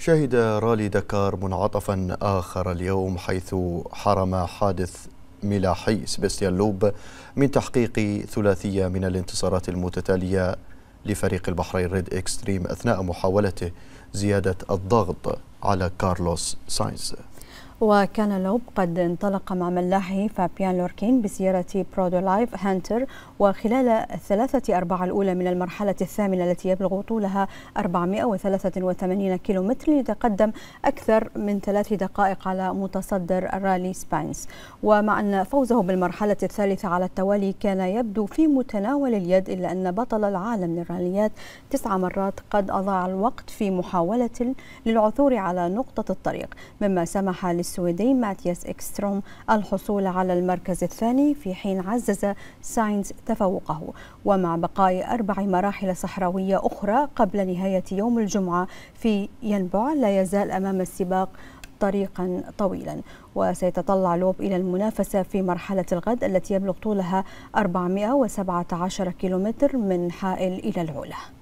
شهد رالي دكار منعطفا آخر اليوم حيث حرم حادث ملاحي سبيستيان لوب من تحقيق ثلاثية من الانتصارات المتتالية لفريق البحرين ريد اكستريم أثناء محاولته زيادة الضغط على كارلوس ساينز وكان لوب قد انطلق مع ملاحه فابيان لوركين بسيارة برودو لايف هانتر وخلال الثلاثة أرباع الأولى من المرحلة الثامنة التي يبلغ طولها 483 كيلومتر ليتقدم أكثر من ثلاث دقائق على متصدر الرالي سباينز ومع أن فوزه بالمرحلة الثالثة على التوالي كان يبدو في متناول اليد إلا أن بطل العالم للراليات تسع مرات قد أضاع الوقت في محاولة للعثور على نقطة الطريق مما سمح السويدي ماتياس إكستروم الحصول على المركز الثاني في حين عزز ساينز تفوقه ومع بقاء أربع مراحل صحراوية أخرى قبل نهاية يوم الجمعة في ينبع لا يزال أمام السباق طريقا طويلا وسيتطلع لوب إلى المنافسة في مرحلة الغد التي يبلغ طولها 417 كيلومتر من حائل إلى العلا